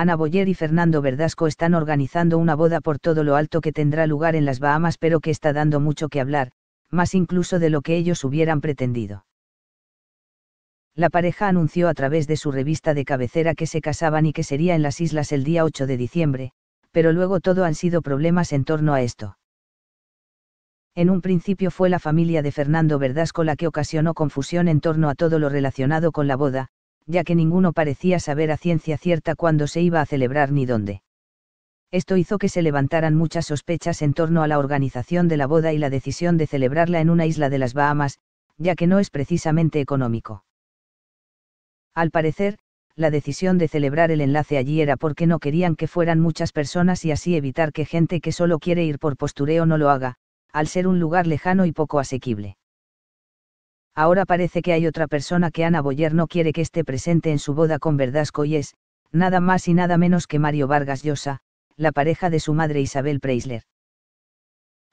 Ana Boyer y Fernando Verdasco están organizando una boda por todo lo alto que tendrá lugar en las Bahamas pero que está dando mucho que hablar, más incluso de lo que ellos hubieran pretendido. La pareja anunció a través de su revista de cabecera que se casaban y que sería en las islas el día 8 de diciembre, pero luego todo han sido problemas en torno a esto. En un principio fue la familia de Fernando Verdasco la que ocasionó confusión en torno a todo lo relacionado con la boda, ya que ninguno parecía saber a ciencia cierta cuándo se iba a celebrar ni dónde. Esto hizo que se levantaran muchas sospechas en torno a la organización de la boda y la decisión de celebrarla en una isla de las Bahamas, ya que no es precisamente económico. Al parecer, la decisión de celebrar el enlace allí era porque no querían que fueran muchas personas y así evitar que gente que solo quiere ir por postureo no lo haga, al ser un lugar lejano y poco asequible. Ahora parece que hay otra persona que Ana Boyer no quiere que esté presente en su boda con Verdasco y es, nada más y nada menos que Mario Vargas Llosa, la pareja de su madre Isabel Preisler.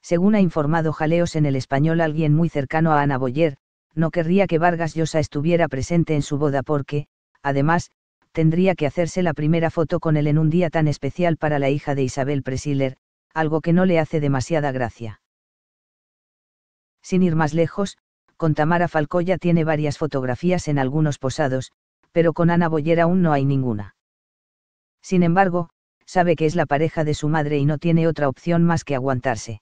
Según ha informado Jaleos en el español alguien muy cercano a Ana Boyer, no querría que Vargas Llosa estuviera presente en su boda porque, además, tendría que hacerse la primera foto con él en un día tan especial para la hija de Isabel Preisler, algo que no le hace demasiada gracia. Sin ir más lejos, con Tamara Falcoya tiene varias fotografías en algunos posados, pero con Ana Boyer aún no hay ninguna. Sin embargo, sabe que es la pareja de su madre y no tiene otra opción más que aguantarse.